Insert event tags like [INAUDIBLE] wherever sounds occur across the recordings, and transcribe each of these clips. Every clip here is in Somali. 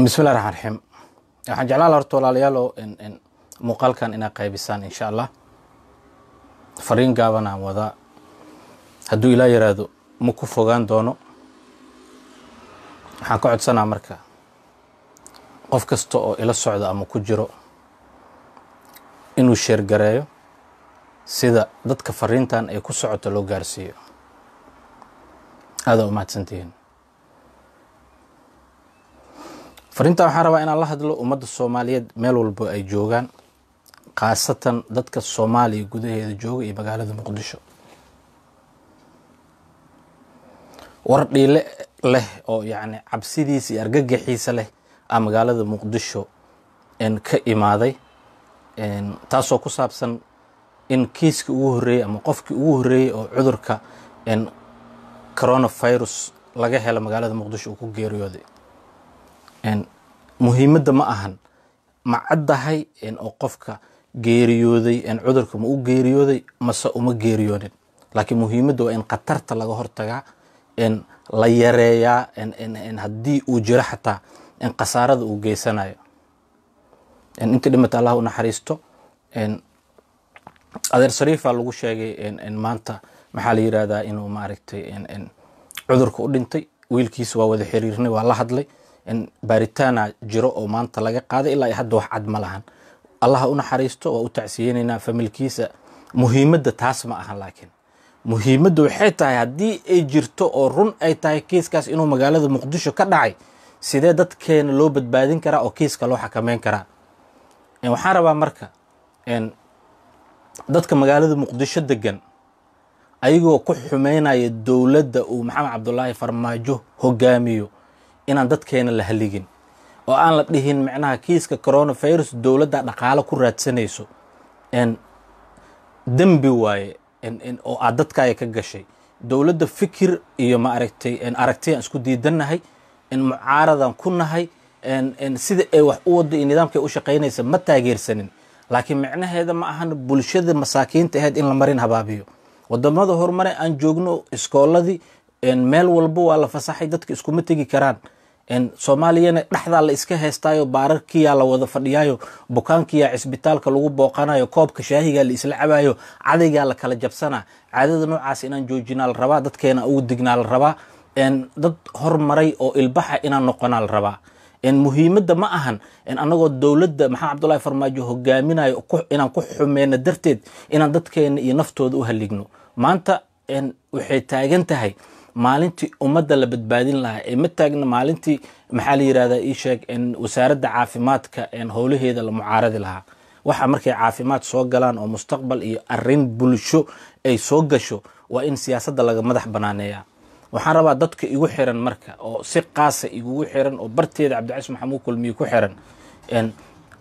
bismillah raxmaan raxiim waxaan jeclaan horta walaalayaalo muuqaalkan inaa qaybisaan insha allah fariin gaabanaan wadaa hadduu ilaa yaraado ma ku fogaan doono waxaan ka codsanaa marka qof kasta oo ila socda ama ku jiro inuu sheergareeyo sida dadka fariintan ay ku socoto loo gaarsiiyo aada umahadsantihiin farintan waxaan rabaa inaan la hadlo ummadda soomaaliyeed meel walba ay joogaan khaasatan dadka soomaaliya gudaheeda jooga iyo magaalada muqdisho war dhiile leh oo yacni cabsidiisa iyo argagixiisa leh a magaalada muqdisho ka imaaday taasoo ku saabsan in kiiskii ugu horreeyey ama qofkii ugu horreeyey oo cudurka coronavirus laga helo magaalada muqdisho uu ku geeriyooday muhiimada ma ahan ma caddahay oo qofka geeriyooday cudurka ma u geeriyooday mase uma geeriyoonin laakiin muhiimadda waa in khatarta laga hortagaa la yareeyaa haddii uu jiro xataa khasaarada uu geysanayo inta dhimata allah u naxariisto adeer sariifa lagu sheegay maanta maxaa la yirahdaa inuu maaragtay cudurka u dhintay wiilkiisa waa wada xiriirnay waa la hadlay in baaritaana jiro oo maanta laga qaaday ilaa hadda wax cad ma lahan allaha u naxariisto waa u tacsiyenaynaa familkiisa muhiimadda taas ma ahan laakiin muhiimadda waxay tahay haddii ay jirto oo run ay tahay kiiskaas inuu magaalada muqdisho ka dhacay sidee dadkeena loo badbaadin karaa oo kiiska loo xakameyn karaa waxaan rabaa marka dadka magaalada muqdisho degan ayagoo ku xumeynaya dowladda uu maxamed cabdulaahi farmaajo hogaamiyo inaan dadkeena la haligin oo aan la dhihin macnaha kiiska coronavirus dowladda dhaqaalo ku raadsanayso dembi waaye oo aad dadkaaga ka gashay dowladda fikir iyo ma aragtay aragtiyaan isku diidannahay mucaaradan ku nahay sida ay wax u wada iyo nidaamkay u shaqaynaysa ma taageersanin laakiin micnaheeda ma ahan bulshada masaakiinta ahayd in la marin habaabiyo wadamada horumare aan joogno iskooladii meel walba waa la fasaxay dadka iskuma tegi karaan soomaaliyana dhexdaa la iska heystaayo baararkiyaa la wada fadhiyaayo bukaankiyaa cisbitaalka lagu booqanayo koobka shaahigaa la isla cabayo cadaygaa la kala jabsanaa caadada noocaas inaan joojinaa la rabaa dadkeena ugu dignaa la rabaa dad hormaray oo ilbaxa inaan noqonaa la rabaa muhiimadda ma ahan anagoo dowladda maxamed cabdulaahi farmaajo hogaaminayo inaan ku xumeyno darteed inaan dadkeena iyo naftooda u haliigno maanta waxay taagan tahay maalintii ummadda la badbaadin lahaa ee ma taagna maalintii maxaa la yirahdaa ii sheeg wasaaradda caafimaadka howlaheeda la mucaaradi lahaa waxa markay caafimaad soo galaan oo mustaqbal iyo arin bulsho ay soo gasho waa in siyaasadda laga madax banaaneeya waxaan rabaa dadka igu xiran marka oo si qaasa igugu xiran oo barteeda cabdicaiis maxamuud kulmiye ku xiran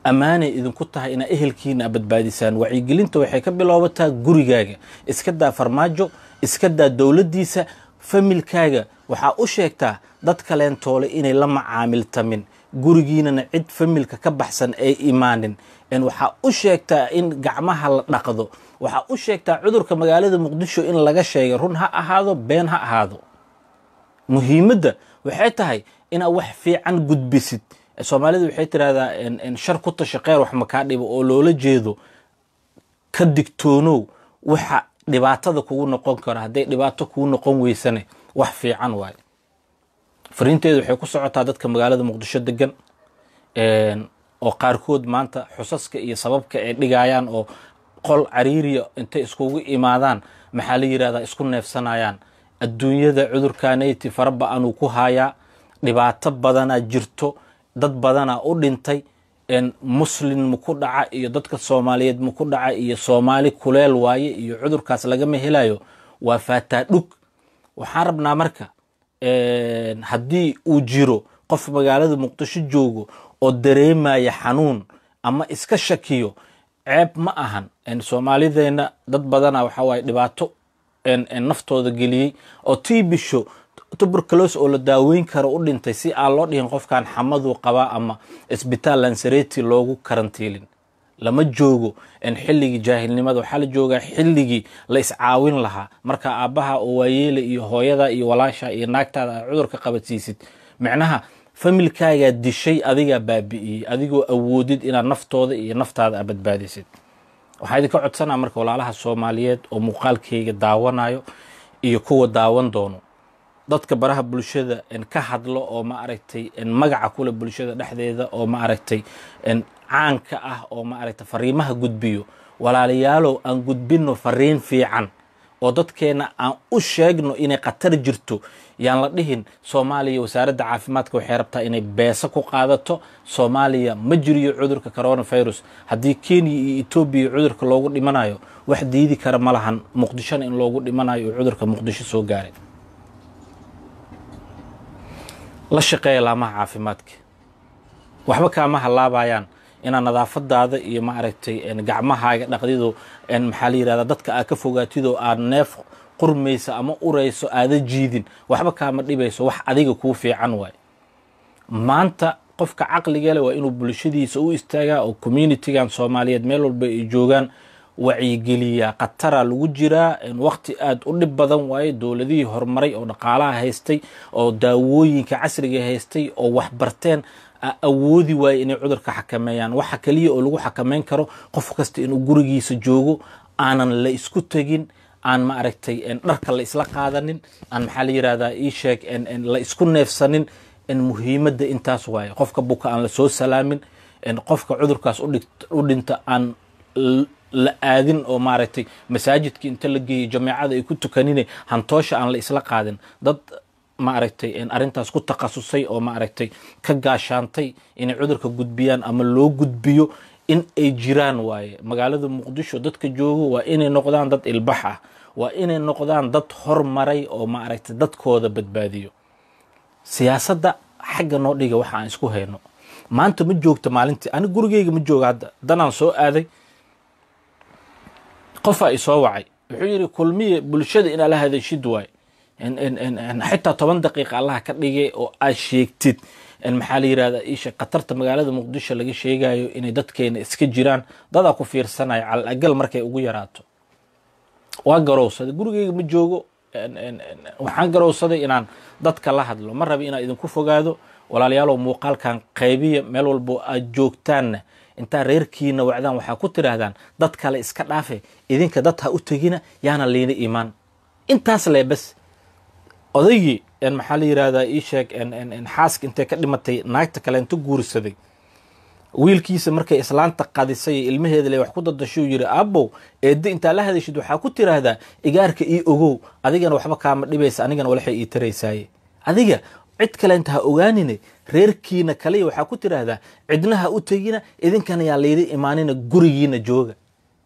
ammaanay idinku tahay inaa ehelkiina badbaadisaan wacyigelinta waxay ka biloobataa gurigaaga iska daa farmaajo iska daa dowladdiisa familkaaga waxaa u sheegtaa dad kaleentoole inay la macaamiltamin gurigiinana cid familka ka baxsan ay imaanin waxaa u sheegtaa in gacmaha la dhaqdo waxaa u sheegtaa cudurka magaalada muqdisho in laga sheegay run ha ahaado been ha ahaado muhiimadda waxay tahay inaad wax fiican gudbisid soomaalida waxay tiraahdaa shar ku tashaqeer wax makaadhibo oo loola jeedo ka digtoonow waxa dhibaatada kugu noqon karo hadday dhibaato kugu noqon weysane wax fiican waaye fariinteedu waxay ku socotaa dadka magaalada muqdisho degan oo qaarkood maanta xusaska iyo sababka ay dhigayaan oo qol cariiriya intay iskugu imaadaan maxaa la yidhahdaa isku neefsanayaan adduunyada cudurkaanayti faraba anuu ku hayaa dhibaato badanaa jirto dad badanaa u dhintay muslin ku dhaca iyo dadka soomaaliyeed mu ku dhaca iyo soomaali kuleel waaye iyo cudurkaas lagama helayo waa faataa dhug waxaan rabnaa marka haddii uu jiro qof magaalada muqdisho joogo oo dareemaya xanuun ama iska shakiyo ceeb ma ahan soomaalideenna dad badana waxaa waaye dhibaato naftooda geliyey oo tii bisho tuberculos oo la daaweyn karo u dhintay si aan loo dhihin qofkan xamaduu qabaa ama isbitaal lansareti loogu karantiilin lama joogo in xilligii jaahilnimada waxaa la joogaa xilligii la iscaawin lahaa marka aabbaha oo waayeela iyo hooyada iyo walaasha iyo naagtaada aad cudurka qabadsiisid micnaha familkaagaa dishay adigaa baabi'iyey adigoo awoodid inaad naftooda iyo naftaada a badbaadisid waxaa idinka codsanaa marka walaalaha soomaaliyeed oo muuqaalkayga daawanayo iyo kuwa daawan doono dadka baraha bulshada ka hadlo oo maaragtay magaca kule bulshada dhexdeeda oo maaragtay caanka ah oo maaragtay fariimaha gudbiyo walaalayaalow aan gudbinno fariin fiican oo dadkeena aan u sheegno inay khatar jirto yaan la dhihin soomaaliya wasaaradda caafimaadka waxay rabtaa inay beesa ku qaadato soomaaliya ma jiriyo cudurka coronavirus haddii kenya iyo etoobiya cudurka loogu dhimanayo wax diidi kara ma lahan muqdishona in loogu dhimanayo oo cudurka muqdisho soo gaaray la shaqeeya laamaha caafimaadka waxba kaama halaabayaan inaad nadaafadaada iyo maaragtay gacmahaaga dhaqdidu maxaa la yirahda dadka aad ka fogaatidoo aad neef qurmayso ama urayso aada jiidin waxba kaama dhibayso wax adiga kuu fiican waay maanta qofka caqligale waa inuu bulshadiisa u istaagaa oo communitigan soomaaliyeed meel walba ay joogaan wacyigeliya khatara lagu jiraa waqti aada u dhib badan waaye dowladihii horumaray oo dhaqaalaha haystay oo daawooyinka casriga haystay oo waxbarteen awoodi waaye inay cudurka xakameeyaan waxa keliya oo lagu xakameyn karo qof kasta inuu gurigiisa joogo aanan la isku tegin aan maaragtay dharka la isla qaadanin aan maxaa la yirahdaa ii sheeg la isku neefsanin muhiimadda intaas waaye qofka buka aan lasoo soo salaamin qofka cudurkaas u dhinta aan la aadin oo maaragtay masaajidka inta la geeyay jameecada ay ku tukanine hantoosha aan la isla qaadin dad maaragtay arintaas ku takhasusay oo maaragtay ka gaashaantay inay cudurka gudbiyaan ama loo gudbiyo in ay jiraan waaye magaalada muqdisho dadka joogo waa inay noqdaan dad ilbax ah waa inay noqdaan dad hormaray oo maaragtay dadkooda badbaadiyo siyaasadda xagga noo dhiga waxa aan isku hayno maanta ma joogto maalintii ani gurigeyga ma joogo hadda danaan soo aaday qofaa isoo wacay wuxuu yidhi kulmiye bulshada inaa la hadashid waay xitaa toban daqiiqa allaha ka dhigay oo aad sheegtid maxaa la yirahda isha khatarta magaalada muqdisho laga sheegayo inay dadkeena iska jiraan dadaa ku fiirsanaya calaagal markay ugu yaraato waa garowsaday gurigeyga ma joogo waxaan garowsaday inaan dadka la hadlo ma rabi inaan idinku fogaado walaalayaalow muuqaalkan qaybiya meel walbo aad joogtaanna intaa reerkiina wacdaan waxaa ku tidhaahdaan dad kale iska dhaafe idinka dad ha u tegina yaana liina imaan intaas le bes odaygii maxaa la yirahdaa ii sheeg xaaska intay ka dhimatay naagta kale inta guursaday wiilkiisa markay islaanta qadisay ilmaheeda le wax ku dadashuu yiri aabow eeddi intaa la hadashid waxaa ku tiraahdaa igaarka ii ogow adigana waxba kaama dhibaysa anigana walaxay ii taraysaaye adiga cid kale inta ha ogaanine reerkiina kaliya waxaa ku tiraahdaa cidna ha u tegina idinkana yaa laydi imaanina gurigiina jooga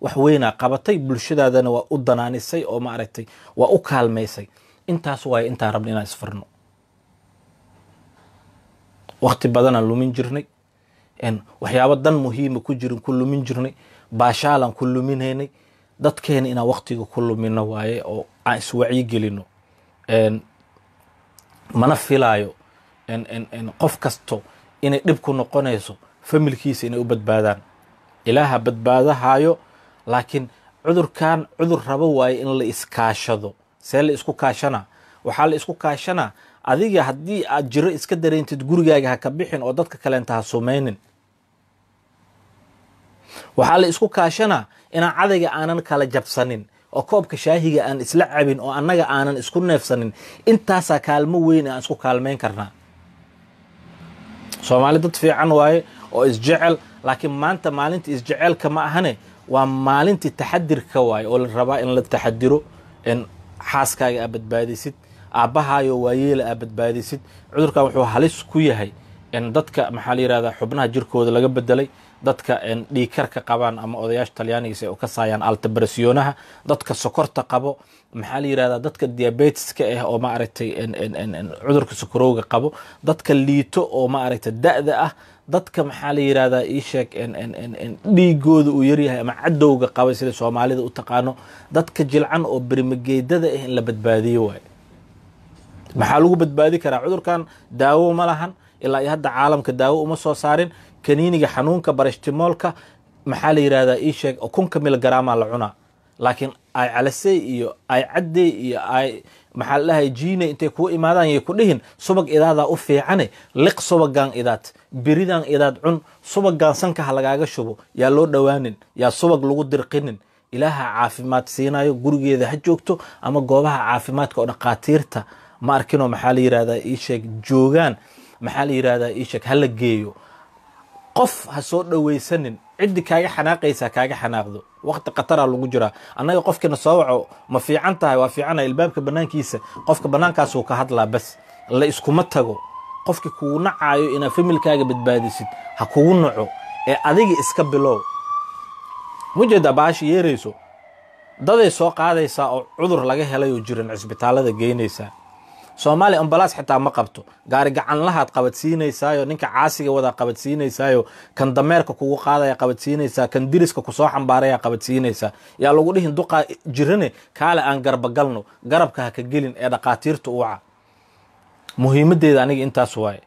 wax weynaa qabatay bulshadaadana waa u danaanisay oo maaragtay waa u kaalmaysay intaas waayo intaan rabna inaan isfirno wakhti badanaan lumin jirnay waxyaabo dan muhiima ku jirin ku lumin jirnay baashaalaan ku luminaynay dadkeena inaan wakhtiga ku lumino waaye oo aan iswacyi mana filaayo qof kasto inay dhib ku noqonayso familkiisa inay u badbaadaan ilaaha badbaadahayo laakiin cudurkan cudur rabo waaye in la iskaashado see la isku kaashanaa waxaa la isku kaashanaa adiga haddii aad jiro iska dareyntid gurigaaga ha ka bixin oo dadka kaleenta ha sumaynin waxaa la isku kaashanaa inaan cadayga aanan kala jabsanin oo koobka shaahiga aan isla cabin oo annaga aanan isku neefsanin intaasaa kaalmo weyn aan isku kaalmayn karnaa soomaali dad fiican waaye oo isjecel laakiin maanta maalinta isjecelka ma ahane waa maalintii taxadirka waaye oo la rabaa in la taxadiro in xaaskaaga aa badbaadisid aabbahaayo waayeela aa badbaadisid cudurkan wuxuu halis ku yahay in dadka maxaa la yihahdaa xubnaha jirkooda laga bedelay dadka dhiikarka qabaan ama odayaasha talyaanigiisa ay ka saayaan altabarasiyoonaha dadka sokorta qabo maxaa la yirahdaa dadka diabetiska ah eh oo maaragtay cudurka sokorowga qabo dadka liito oo maaragtay da'da ah dadka maxaa la yirahdaa ii sheeg dhiigooda uu yaryahay ama cadowga qabay sida soomaalida u taqaano dadka jilcan oo bermageedada ah eh in la badbaadiyo waayo maxaa lagu badbaadi karaa cudurkan daawo ma lahan ilaa iyo hadda caalamka daawo uma soo saarin kaniiniga xanuunka barashtimoolka maxaa la yirahdaa ii sheeg oo kunka la cunaa laakiin ay calasey iyo ay caddey iyo ay maxaa la jiine intay kuu imaadaan yay ku dhihin subag idaadaa u fiicane liq subagaan idaad beridan idaad cun subagaan sankaha lagaaga shubo yaa loo dhowaanin yaa subag lagu dirqinin ilaaha caafimaad siinayo gurigeeda ha joogto ama goobaha caafimaadka oo dhaqaatiirta ma arkinoo maxaa la yirahdaa ii sheeg joogaan maxaa la yirahdaa ii sheeg ha la geeyo qof ha soo dhowaysanin ciddi kaaga xanaaqaysa kaaga xanaaqdo waqti khatara ah lagu jiraa annaga qofkiina soo waco ma fiican tahay waa fiicana ah ilbaabka bannaankiisa qofka bannaankaasuu ka hadlaa bas la iskuma tago qofki kugu nacaayo inaad familkaaga badbaadisid ha kugu naco ee adiga iska bilow mujeeda baasha yeerayso daday soo qaadaysaa oo cudur laga helay oo jiran cisbitaalada geynaysaa soomaaliya ambalaas xitaa ma qabto gaari gacanlahaad qabadsiinaysaayo ninka caasiga wadaa qabadsiinaysaayo kan dameerka kugu qaadaya qabadsiinaysaa kan diriska kusoo xambaaraya qabadsiinaysaa yaa lagu dhihin duqaa jirane kaale aan garbagalno garabka ha ka gelin ee dhaqaatiirta uca muhiimadeeda aniga intaas waaye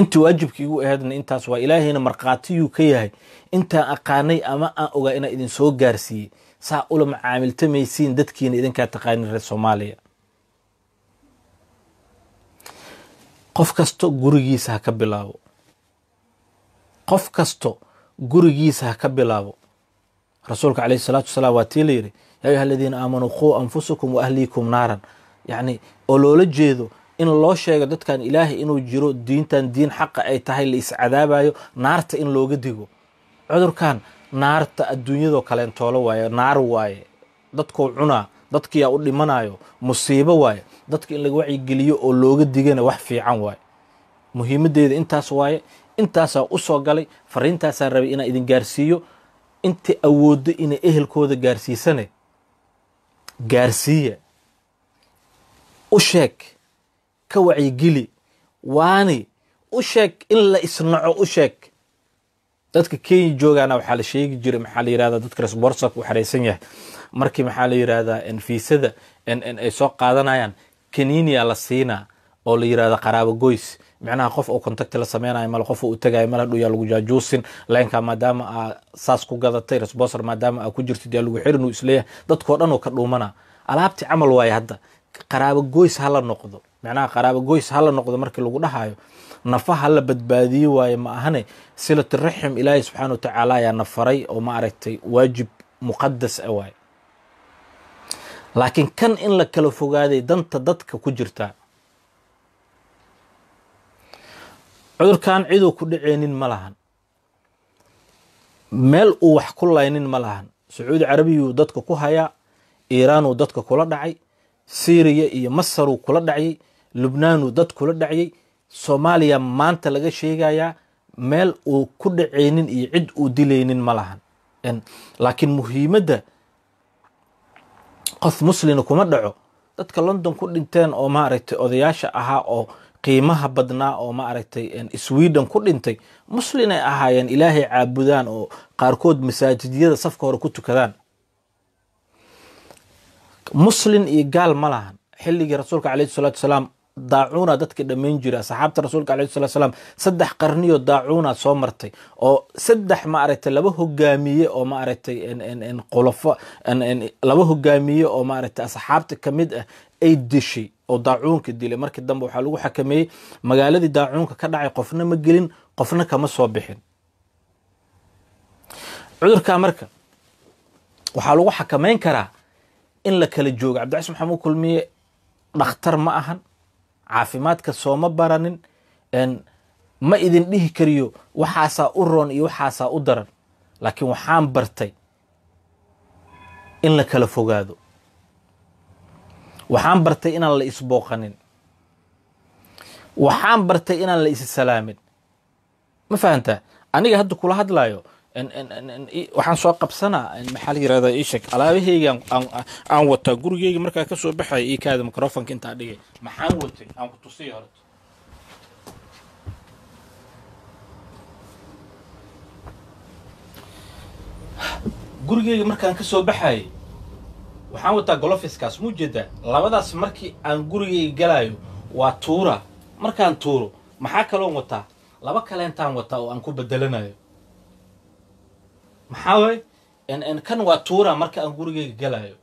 intii waajibka igu aheedna intaas waa ilaahayna markhaatiyuu ka yahay intaan aqaanay ama aan ogaa inaa soo gaarsiiyey saa ula macaamiltamaysiin dadkiina idinkaa taqaanin reer soomaaliya qof kasto gurigiisa ha ka bilaabo qof kasto gurigiisa ha ka bilaabo rasuulka caleyhi salaatu wasalaam waa tii layidhi yaa ayuha aladiina aamanuu quu anfusakum wa ahliikum naaran yacni oo loola jeedo in loo sheego dadkan ilaahay inuu jiro diintan diin xaqa ay tahay la iscadaabayo naarta in looga digo cudurkan naarta adduunyadoo kaleentoolo waaye naar waaye dadkuu cunaa dadkiyaa u dhimanayo musiibo waaye dadka in laga wacyigeliyo oo looga digana wax fiican waaye muhiimadeeda intaas waaye intaasaa usoo galay fariintaasaan rabay inaan idin gaarsiiyo inta awooddo inay ehelkooda gaarsiisane gaarsiiya u sheeg ka wacyigeli waani u sheeg in la isnaco u sheeg dadka kenya joogaana waxaa la sheegi jiray maxaa la yirahdaa dadka resborsark u xareysan yahay markii maxaa la yirahdaa fiisada ay soo qaadanayaan kaninia la siina oo la yirahdo qaraabo goys micnaha qof uu contacti la sameynayo male qof uu tagayo male dhuu yaa lagu jaajuusin laynka maadaama aa saas ku gadatay resbosor maadaama aa ku jirtid yaa lagu xirin uu isleeyahay dadkoo dhan uu ka dhuumana alaabti camal waaye hadda qaraabo goys hala noqdo micnaha qaraabo goys hala noqdo markii lagu dhahayo nafaha la badbaadiyo waaye ma ahane silatu raxim ilaahay subxaana wa ayaa na oo ma aragtay waajib muqadas a ah waaye laakiin kan in la kala fogaaday danta dadka ku jirta cudurkan ciduu ku dhaceynin ma lahan meel uu wax ku laynin ma lahan sacuudi carabiyuu dadka ku hayaa iiraanuu dadka kula dhacay syriya iyo masaruu kula dhacyay lubnaanuu dad kula dhacyay soomaaliya maanta laga sheegayaa meel uu ku dhaceynin iyo cid uu dilaynin ma lahan laakiin muhiimadda qof muslina kuma dhaco dadka london ku dhinteen oo maaragtay odayaasha ahaa oo qiimaha badnaa oo maaragtay sweden ku dhintay muslinay ahaayeen ilaahay caabudaan oo qaarkood masaajidyada safka hore ku tukadaan muslin iyo gaal ma lahan xilligii rasuulka caleyhi salaatu wasalaam daacuuna dadka dhammayn jira saxaabta rasuulka alei sala slam saddex qarniyo daacuuna soo martay oo saddex maaragtay laba hogaamiye oo maaragtay qulafo laba hogaamiye oo maaragtay asxaabta ka mid ah ay dishay oo daacuunka dilay markii dambe waxaa lagu xakameeyey magaaladii daacuunka ka dhacay qofna ma gelin qofna kama soo bixin cudurka marka waxaa lagu xakamayn karaa in la kala joogo cabdicasi maxamuud kulmiye dhakhtar ma ahan caafimaadka sooma baranin ma idin dhihi kariyo waxaasaa u roon iyo waxaasaa u daran laakiin waxaan bartay in la kala fogaado waxaan bartay inaan la isbooqanin waxaan bartay inaan la issalaamin ma fahantaa aniga hadda kula hadlaayo waxaan soo qabsanaa maxaa la yirahdaa ii alaabahayga aan wataa gurigeyga markaa kasoo baxay baxaya ii kaada microfonka intaa dhigay maxaan watay aan ku tusay horta gurigeyga markaan ka soo baxayay waxaan wataa golofiskaas muu jeedaa labadaas markii aan gurigeyga galaayo waa tuura markaan tuuro maxaa kaloon wataa laba kaleentaan wataa oo aan ku bedelanayo maxaa waay kan waa tuura marka aan gurigeyga galayo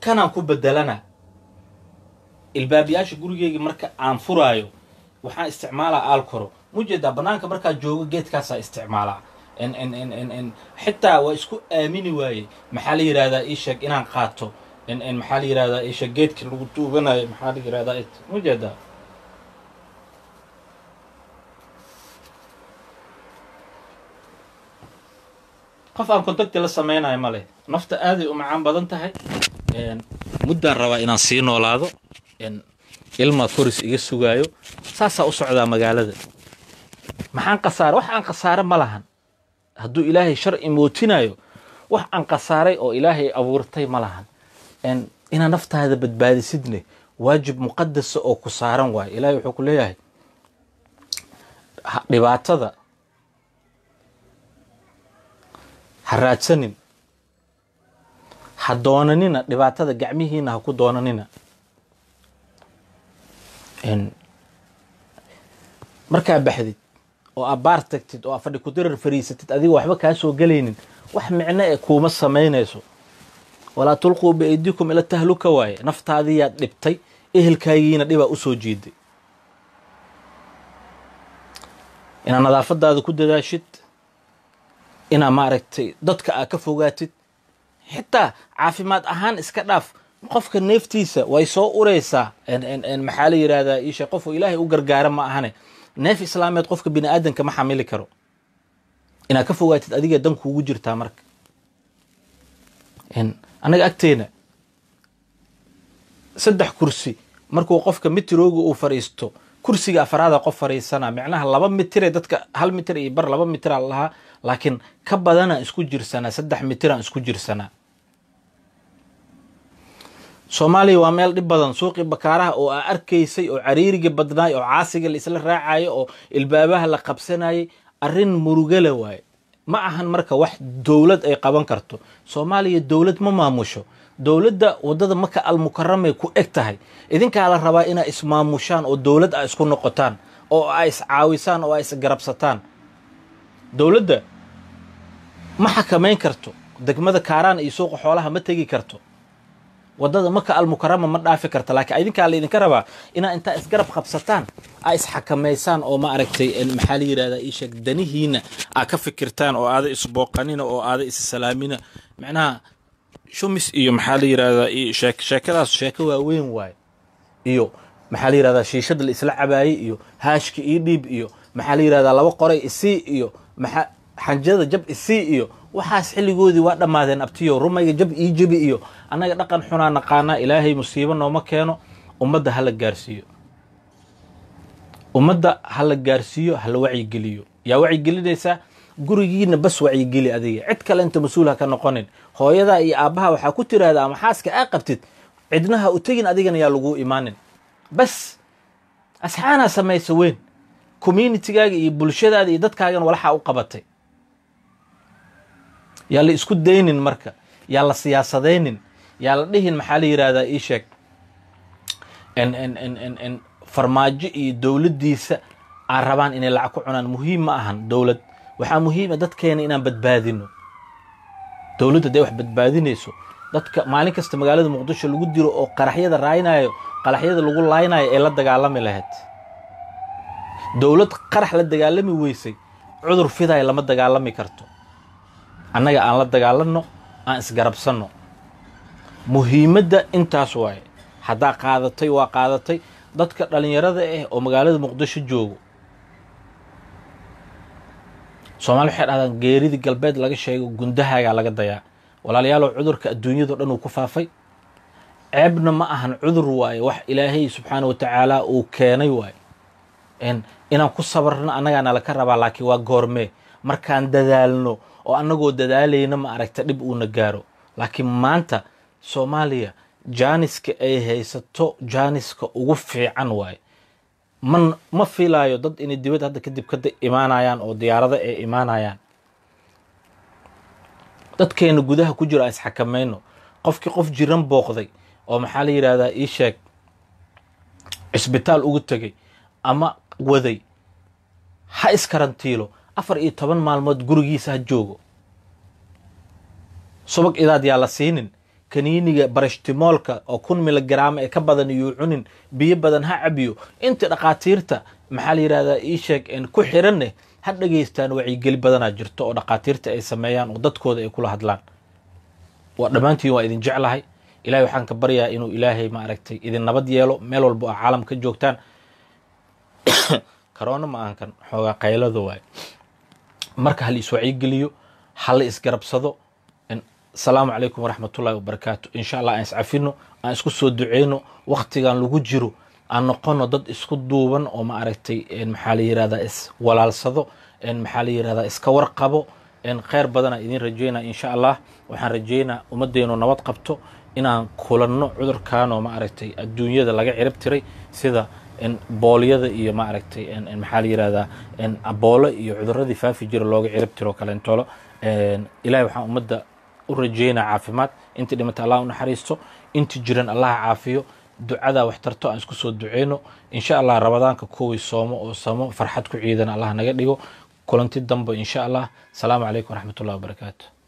kanaan ku bedelana ilbaabyaasha gurigeyga marka aan furaayo waxaan isticmaalaa aalkoro mujeedaa banaanka markaa joogo geedkaasaa isticmaalaa xitaa waa isku aamini waayey maxaa la yirahdaa iisheeg inaan qaato maxaa la yirahdaa iisheeg geedka lagu duuganayo maxaa la yirahdaa mujeedaa qof aan contacti la samaynayo male nafta aaday u macaan badan tahay muddaan rabaa inaan sii noolaado ilmaa koris iga sugaayo saasaa u socdaa magaalada maxaan khasaara wax aan khasaare ma lahan hadduu ilaahay sharci mootinayo wax aan khasaaray oo ilaahay abuurtay ma lahan inaa naftaada badbaadisidne waajib muqadasa oo ku saaran waayo ilahay wuxuu ku leeyahay dhibaatada ha raadsanin ha doonanina dhibaatada gacmihiina ha ku doonanina markaa baxdid oo abbaar tagtid oo fadhi ku dirar fariisatid adigoo waxba kaa soo gelaynin wax micno e kuuma samaynayso walaa tulquu biaydikum ila tahluka waaye naftaadiiyaad dhibtay ehelkaagiina dhibaa u soo jiiday inaad nadaafadaada ku dadaashid inaa maaragtay dadka aa ka fogaatid xitaa caafimaad ahaan iska dhaaf qofka neeftiisa way soo ureysaa maxaa la yirahdaa ishe qofu ilaahay u gargaara ma ahane neef islaameed qofka bini aadanka ma xamili karo inaad ka fogaatid adiga dan kuugu jirtaa marka annaga agteena saddex kursi markuu qofka mitirooga uu fadhiisto kursiga afaraada qof fariisana micnaha laba mitire dadka hal mitir iyo bar laba mitir lahaa laakiin ka badanaan isku jirsanaa saddex mitiraan isku jirsanaa soomaaliya waa meel dhib badan suuqii bakaaraha oo aa arkaysay oo cariiriga badnaay oo caasiga la isla raacayo oo ilbaabaha la qabsanayay arrin murugala waaye ma ahan marka wax dowlad ay qaban karto soomaaliya dowlad ma maamusho dowladda waddada maka almukaramay ku eg tahay idinkaa la rabaa inaa ismaamushaan oo dowlad a isku noqotaan oo a iscaawisaan oo a isgarabsataan dowladda ma xakamayn karto degmada kaaraan iyo suuqa xoolaha ma tegi karto wadada maka almukarama ma dhaafi karta laakiin idinkaa laydinka rabaa inaa intaa isgarab qabsataan aa isxakamaysaan oo ma aragtay maxaa la yirahda isheeg danihiina aa ka fikirtaan oo aada isbooqanina oo aada issalaamina macnaha shumis iyo maxaa la yirahdaa sheekadaas sheeko waaweyn waay iyo maxaa la yirahdaa shiishada la isla cabaayey iyo haashka ii dhiib iyo maxaa la yirahdaa laba qoray isii iyo xanjada jab isii iyo waxaas xilligoodii waa dhammaadeen abtiyo rumayga jab iyo jebi iyo annaga dhaqan xunaa naqaanaa ilaahay musiibo nooma keeno ummadda hala gaarsiiyo ummadda ha la gaarsiiyo hala wacyigeliyo yaa wacyigelinaysaa gurigiina bas wacyigeli adiga cid kale inta mas-uulha ka noqonin hooyadaa iyo aabbaha waxaa ku tiraahda ama xaaska aa qabtid cidnaha u tegin adigana yaa laguu imaanin bas asxaanaa samaysa weyn communitigaaga iyo bulshadaada iyo dadkaagana walxaa u qabatay yaa la isku daynin marka yaa la siyaasadaynin yaa la dhihin maxaa la yidhahdaa ii sheeg farmaajo iyo dowladdiisa aa rabaan inay lacag ku cunaan muhiim ma ahan dowlad waxaa muhiima ah dadkeena inaan badbaadino dowladda hadday wax badbaadinayso dadka maalin kasta magaalada muqdisho lagu diro oo qaraxyada raaynaayo qaraxyada lagu laaynayo ee la dagaalami lahayd dowlad qarax la dagaalami weysay cudur fidaay lama dagaalami karto annaga aan la dagaalanno aan isgarabsanno muhiimadda intaas waaye haddaa qaadatay waa qaadatay dadka dhallinyarada ah oo magaalada muqdisho joogo soomali waxay dhahdaan geerida galbeed laga sheego gundahaagaa laga dayaa walaalayaaloo cudurka adduunyadao dhan uu ku faafay ceebna ma ahan cudur waaye wax ilaahay subxaana wa tacaala uu keenay waaye inaan ku sabarno annagaa nalaka rabaa laakiin waa goormee markaan dadaalno oo annagoo dadaalayna ma aragta dhib uuna gaaro laakiin maanta soomaaliya jaaniska ay haysato jaaniska ugu fiican waaye man ma filaayo dad inay dibadda hadda kadib ka imaanayaan oo diyaarada ay imaanayaan dadkeena gudaha ku jiro is xakamayno qofkii qof jiran booqday oo maxaa la yidhaahdaa ii sheeg cisbitaal ugu tegay ama waday ha iskarantiilo afar iyo toban maalmood gurigiisa ha joogo subag idaad yaa la siinin kaniiniga barashtimoolka oo kun milogaraama ee ka badan iyuu cunin biyo badan ha cabiyo inta dhaqaatiirta maxaa la yidhahdaa ii sheeg een ku xiranne ha dhegaystaan wacyigeli badanaa jirto oo dhaqaatiirta ay sameeyaan oo dadkooda ay kula hadlaan waa dhammaantiin waa idin jeclahay ilahay waxaan ka baryaa inuu ilaahay maaragtay idin nabad yeelo meel walbo oo caalam ka joogtaan karoona [COUGHS] ma ahankan xoogaa qaylado waayo marka halais wacyigeliyo ha la isgarabsado asalaamu calaykum waraxmatullahi wabarakaatu insha allah aan iscafino aan isku soo duceyno waktigan lagu jiro aan noqono dad isku duuban oo ma aragtay maxaa la yirahdaa iswalaalsado maxaa la yirahdaa iska warqabo kheyr badana idiin rajeynaa insha allah waxaan rajeynaa ummaddeenu nabad qabto inaan kulanno cudurkan oo ma aragtay adduunyada laga ciribtiray sida boolyada iyo maaragtay maxaa la yirahdaa aboolo iyo cuduradii faafi jira looga cirib tiro kaleentolo ilahay waxaan ummadda u rajeynaa caafimaad inta dhimata allah u naxariisto intii jiran allaha caafiyo ducada waxtarto aan isku soo duceyno insha allah rabadaanka kuwii soomo oo samo farxad ku ciidana allah naga dhigo kulanti dambe insha allah asalaamu calaykum waraxmatullahi wabarakaatu